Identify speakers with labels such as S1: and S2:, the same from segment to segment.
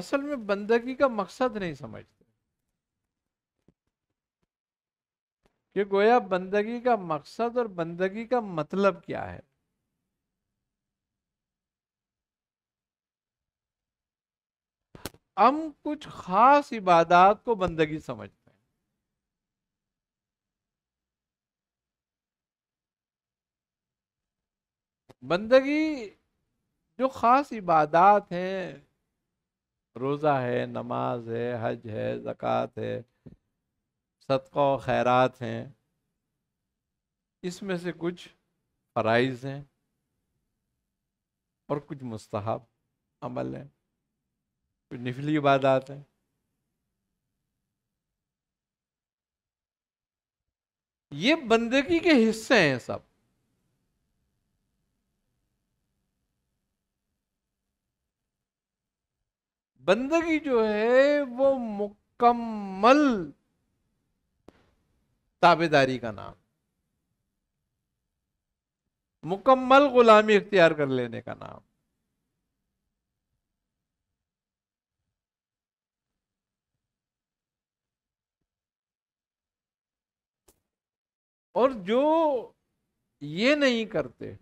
S1: اصل میں بندگی کا مقصد نہیں سمجھتے کہ گویا بندگی کا مقصد اور بندگی کا مطلب کیا ہے ہم کچھ خاص عبادات کو بندگی سمجھتے ہیں بندگی جو خاص عبادات ہیں روزہ ہے نماز ہے حج ہے زکوٰۃ ہے صدقہ و خیرات ہیں اس میں سے کچھ فرائض ہیں اور کچھ مستحب عمل ہیں کچھ نفلی عبادات ہیں یہ بندگی کے حصے ہیں سب بندگی جو ہے وہ مکمل تابے داری کا نام مکمل غلامی اختیار کر لینے کا نام اور جو یہ نہیں کرتے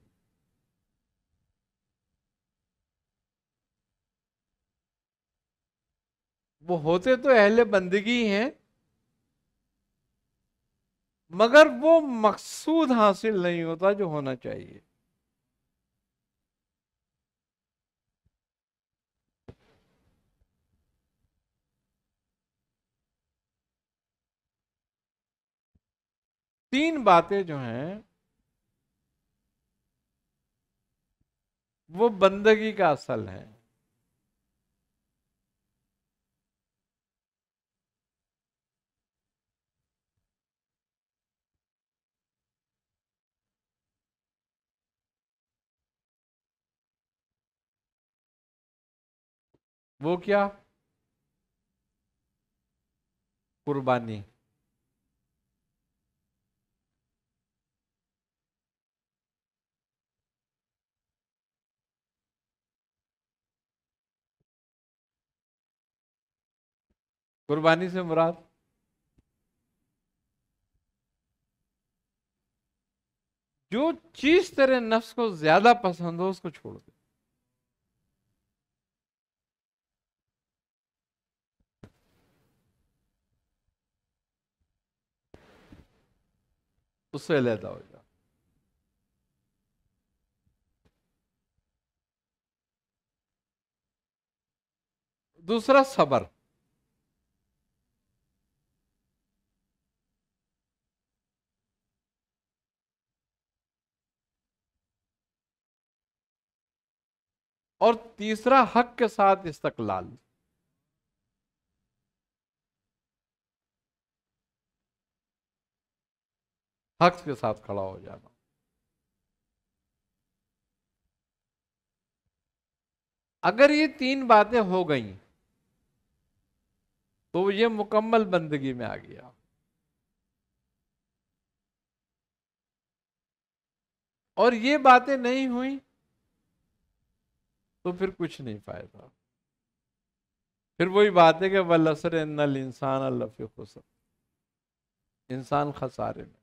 S1: وہ ہوتے تو اہل بندگی ہیں مگر وہ مقصود حاصل نہیں ہوتا جو ہونا چاہیے تین باتیں جو ہیں وہ بندگی کا اصل ہے وہ قربانی قربانی سے مراد جو چیز تیرے نفس کو زیادہ پسند ہو اس کو چھوڑ دے سے ہو جاؤ دوسرا صبر اور تیسرا حق کے ساتھ استقلال حق کے ساتھ کھڑا ہو جانا اگر یہ تین باتیں ہو گئیں تو یہ مکمل بندگی میں آ گیا اور یہ باتیں نہیں ہوئیں تو پھر کچھ نہیں فائدہ پھر وہی بات ہے کہ ولسر انسان اللہ فیخ خس انسان خسارے میں